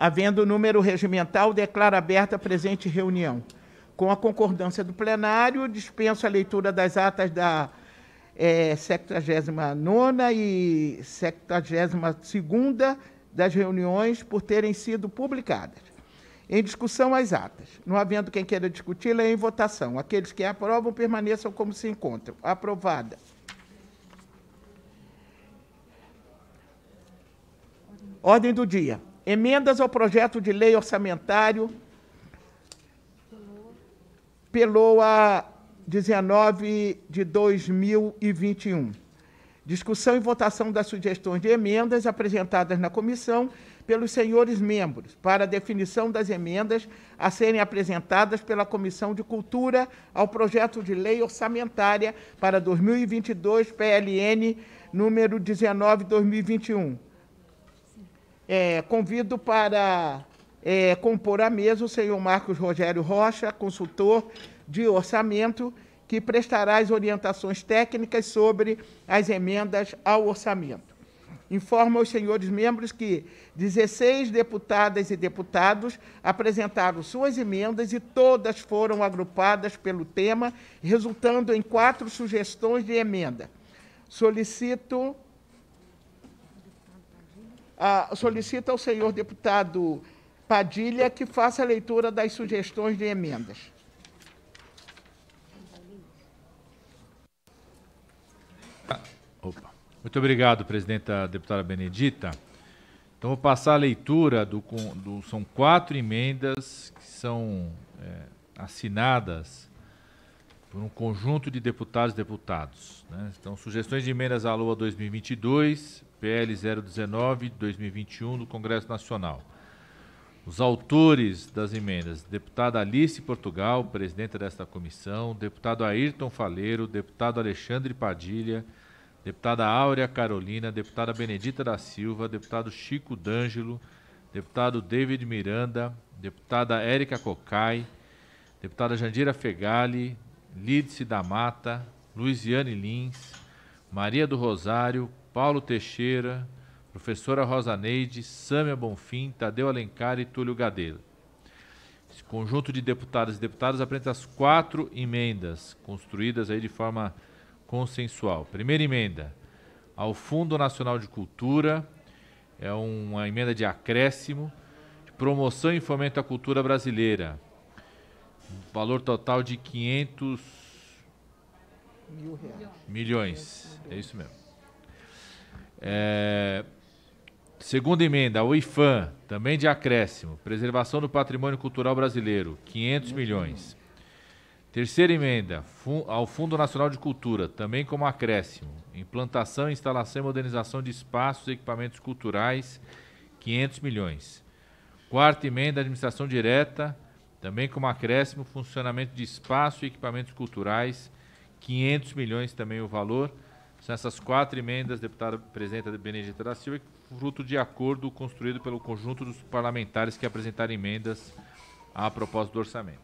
Havendo número regimental, declaro aberta a presente reunião. Com a concordância do plenário, dispenso a leitura das atas da é, 79 e 72 das reuniões por terem sido publicadas. Em discussão, as atas. Não havendo quem queira discuti las é em votação. Aqueles que aprovam, permaneçam como se encontram. Aprovada. Ordem do dia. Emendas ao projeto de lei orçamentário Peloa 19 de 2021. Discussão e votação das sugestões de emendas apresentadas na comissão pelos senhores membros para definição das emendas a serem apresentadas pela Comissão de Cultura ao projeto de lei orçamentária para 2022 PLN número 19/2021. É, convido para é, compor a mesa o senhor Marcos Rogério Rocha, consultor de orçamento, que prestará as orientações técnicas sobre as emendas ao orçamento. Informo aos senhores membros que 16 deputadas e deputados apresentaram suas emendas e todas foram agrupadas pelo tema, resultando em quatro sugestões de emenda. Solicito solicita ao senhor deputado Padilha que faça a leitura das sugestões de emendas. Opa. Muito obrigado, presidenta deputada Benedita. Então, vou passar a leitura do, do são quatro emendas que são é, assinadas por um conjunto de deputados e deputados. Né? Então, sugestões de emendas à LOA 2022, PL 019 de 2021 do Congresso Nacional. Os autores das emendas, deputada Alice Portugal, presidenta desta comissão, deputado Ayrton Faleiro, deputado Alexandre Padilha, deputada Áurea Carolina, deputada Benedita da Silva, deputado Chico D'Ângelo, deputado David Miranda, deputada Érica Cocai, deputada Jandira Fegali, Lídice da Mata, Luiziane Lins, Maria do Rosário, Paulo Teixeira, professora Rosa Neide, Sâmia Bonfim, Tadeu Alencar e Túlio Gadeira. Esse conjunto de deputados e deputadas apresenta as quatro emendas construídas aí de forma consensual. Primeira emenda ao Fundo Nacional de Cultura, é uma emenda de acréscimo, de promoção e fomento à cultura brasileira, Valor total de 500 mil reais. milhões. É isso mesmo. É... Segunda emenda, o IFAM, também de acréscimo. Preservação do patrimônio cultural brasileiro, 500 milhões. Terceira emenda, ao Fundo Nacional de Cultura, também como acréscimo. Implantação, instalação e modernização de espaços e equipamentos culturais, 500 milhões. Quarta emenda, administração direta, também como acréscimo, funcionamento de espaço e equipamentos culturais, 500 milhões também o valor. São essas quatro emendas, deputada presidenta Benedita da Silva, fruto de acordo construído pelo conjunto dos parlamentares que apresentaram emendas à proposta do orçamento.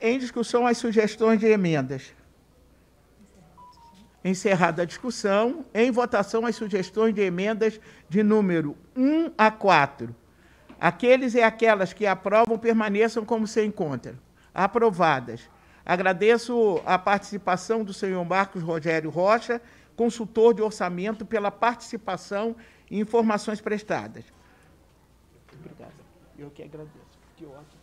Em discussão, as sugestões de emendas. Encerrada a discussão, em votação as sugestões de emendas de número 1 a 4, Aqueles e aquelas que aprovam permaneçam como se encontram, aprovadas. Agradeço a participação do senhor Marcos Rogério Rocha, consultor de orçamento, pela participação e informações prestadas. Obrigado. Eu que agradeço. Que ótimo.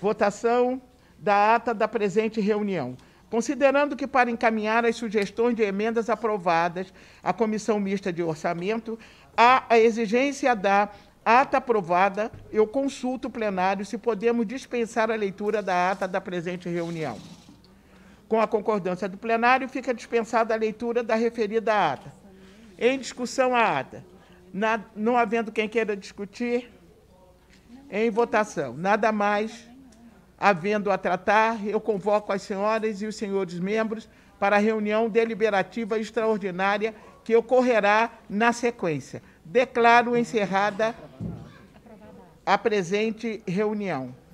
Votação da ata da presente reunião. Considerando que, para encaminhar as sugestões de emendas aprovadas à Comissão Mista de Orçamento, há a exigência da ata aprovada, eu consulto o plenário se podemos dispensar a leitura da ata da presente reunião. Com a concordância do plenário, fica dispensada a leitura da referida ata. Em discussão, a ata. Na, não havendo quem queira discutir, em votação. Nada mais havendo a tratar, eu convoco as senhoras e os senhores membros para a reunião deliberativa extraordinária que ocorrerá na sequência. Declaro encerrada a presente reunião.